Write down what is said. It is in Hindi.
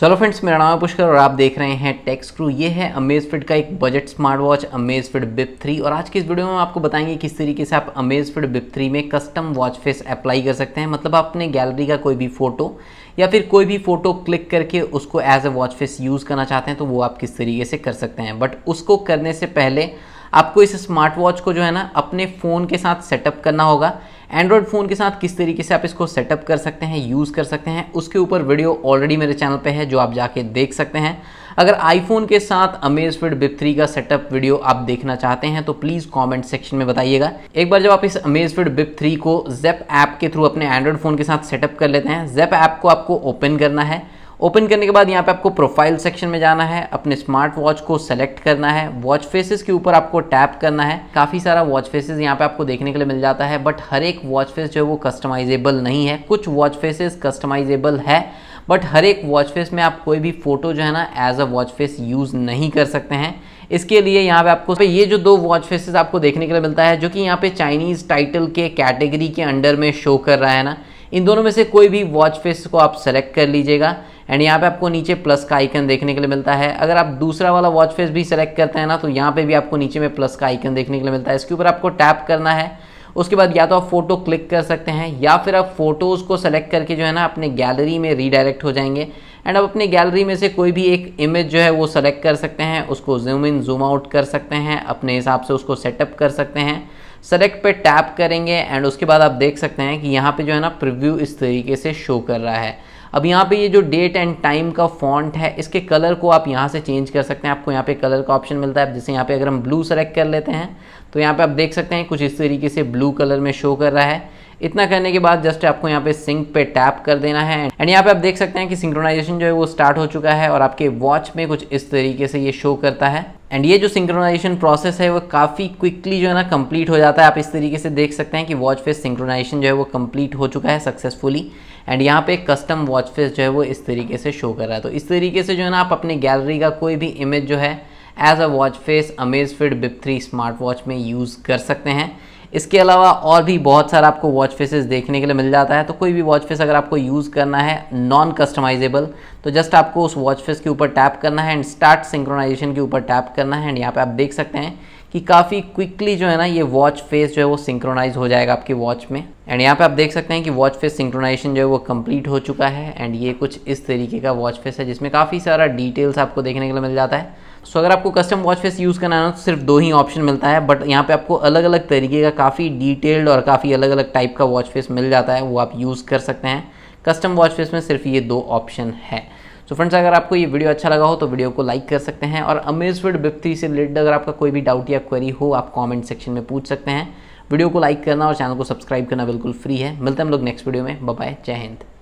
सोलो फ्रेंड्स मेरा नाम है पुष्कर और आप देख रहे हैं टेक्स क्रू ये है अमेज फिट का एक budget smart watch Amazfit beep three और आज की इस वीडियो में आपको बताएंगे किस तरीके से आप अमेज फिट बिप थ्री में कस्टम वॉच फेस अप्लाई कर सकते हैं मतलब आप अपने गैलरी का कोई भी फोटो या फिर कोई भी फोटो क्लिक करके उसको as a watch face use करना चाहते हैं तो वो आप किस तरीके से कर सकते हैं बट उसको करने से पहले आपको इस स्मार्ट वॉच को जो है ना अपने फ़ोन के साथ सेटअप करना होगा एंड्रॉयड फ़ोन के साथ किस तरीके से आप इसको सेटअप कर सकते हैं यूज़ कर सकते हैं उसके ऊपर वीडियो ऑलरेडी मेरे चैनल पे है जो आप जाके देख सकते हैं अगर आईफोन के साथ अमेज फिट बिप थ्री का सेटअप वीडियो आप देखना चाहते हैं तो प्लीज़ कमेंट सेक्शन में बताइएगा एक बार जब आप इस अमेज फिट बिप थ्री को जेप ऐप के थ्रू अपने एंड्रॉयड फ़ोन के साथ सेटअप कर लेते हैं जेप ऐप को आपको ओपन करना है ओपन करने के बाद यहाँ पे आपको प्रोफाइल सेक्शन में जाना है अपने स्मार्ट वॉच को सेलेक्ट करना है वॉच फेसेस के ऊपर आपको टैप करना है काफ़ी सारा वॉच फेसेस यहाँ पे आपको देखने के लिए मिल जाता है बट हर एक वॉच फेस जो है वो कस्टमाइजेबल नहीं है कुछ वॉच फेसेस कस्टमाइजेबल है बट हर एक वॉच फेस में आप कोई भी फोटो जो है ना as a watch face use नहीं कर सकते हैं इसके लिए यहाँ पे आपको ये जो दो वॉच फेसेस आपको देखने के लिए मिलता है जो कि यहाँ पे चाइनीज़ टाइटल के कैटेगरी के अंडर में शो कर रहा है ना इन दोनों में से कोई भी वॉच फेस को आप सेलेक्ट कर लीजिएगा एंड यहाँ पे आपको नीचे प्लस का आइकन देखने के लिए मिलता है अगर आप दूसरा वाला वॉच फेस भी सेलेक्ट करते हैं ना तो यहाँ पे भी आपको नीचे में प्लस का आइकन देखने के लिए मिलता है इसके ऊपर आपको टैप करना है उसके बाद या तो आप फोटो क्लिक कर सकते हैं या फिर आप फोटोज़ को सेलेक्ट करके जो है ना अपने गैलरी में रीडायरेक्ट हो जाएंगे एंड आप अपने गैलरी में से कोई भी एक इमेज जो है वो सेलेक्ट कर सकते हैं उसको जूम इन जूम आउट कर सकते हैं अपने हिसाब से उसको सेटअप कर सकते हैं सेलेक्ट पे टैप करेंगे एंड उसके बाद आप देख सकते हैं कि यहाँ पे जो है ना प्रिव्यू इस तरीके से शो कर रहा है अब यहाँ पे ये जो डेट एंड टाइम का फॉन्ट है इसके कलर को आप यहाँ से चेंज कर सकते हैं आपको यहाँ पे कलर का ऑप्शन मिलता है जैसे यहाँ पे अगर हम ब्लू सेलेक्ट कर लेते हैं तो यहाँ पे आप देख सकते हैं कुछ इस तरीके से ब्लू कलर में शो कर रहा है इतना करने के बाद जस्ट आपको यहाँ पे सिंक पे टैप कर देना है एंड यहाँ पे आप देख सकते हैं कि सिंक्रोनाइजेशन जो है वो स्टार्ट हो चुका है और आपके वॉच में कुछ इस तरीके से ये शो करता है एंड ये जो सिंक्रोनाइजेशन प्रोसेस है वो काफ़ी क्विकली जो है ना कंप्लीट हो जाता है आप इस तरीके से देख सकते हैं कि वॉच फेस सिंक्रोनाइजेशन जो है वो कंप्लीट हो चुका है सक्सेसफुली एंड यहाँ पे कस्टम वॉच फेस जो है वो इस तरीके से शो कर रहा है तो इस तरीके से जो है ना आप अपने गैलरी का कोई भी इमेज जो है as a watch face Amazfit beep three smart watch में यूज़ कर सकते हैं इसके अलावा और भी बहुत सारा आपको वॉच फेसेस देखने के लिए मिल जाता है तो कोई भी वॉच फेस अगर आपको यूज़ करना है नॉन कस्टमाइजेबल तो जस्ट आपको उस वॉच फेस के ऊपर टैप करना है एंड स्टार्ट सिंक्रोनाइजेशन के ऊपर टैप करना है एंड यहाँ पे आप देख सकते हैं कि काफ़ी क्विकली जो है ना ये वॉच फेस जो है वो सिंक्रोनाइज हो जाएगा आपकी वॉच में एंड यहाँ पे आप देख सकते हैं कि वॉच फेस सिंक्रोनाइजेशन जो है वो कंप्लीट हो चुका है एंड ये कुछ इस तरीके का वॉच फेस है जिसमें काफ़ी सारा डिटेल्स आपको देखने के लिए मिल जाता है सो so, अगर आपको कस्टम वॉच फेस यूज़ करना है तो सिर्फ दो ही ऑप्शन मिलता है बट यहाँ पे आपको अलग अलग तरीके का काफ़ी डिटेल्ड और काफ़ी अलग अलग टाइप का वॉच फेस मिल जाता है वो आप यूज़ कर सकते हैं कस्टम वॉच फेस में सिर्फ ये दो ऑप्शन है सो so, फ्रेंड्स अगर आपको ये वीडियो अच्छा लगा हो तो वीडियो को लाइक कर सकते हैं और अमेजफिड बिप्ती से रिलेटेड अगर आपका कोई भी डाउट या क्वेरी हो आप कॉमेंट सेक्शन में पूछ सकते हैं वीडियो को लाइक करना और चैनल को सब्सक्राइब करना बिल्कुल फ्री है मिलते हैं हम लोग नेक्स्ट वीडियो में बाय जय हिंद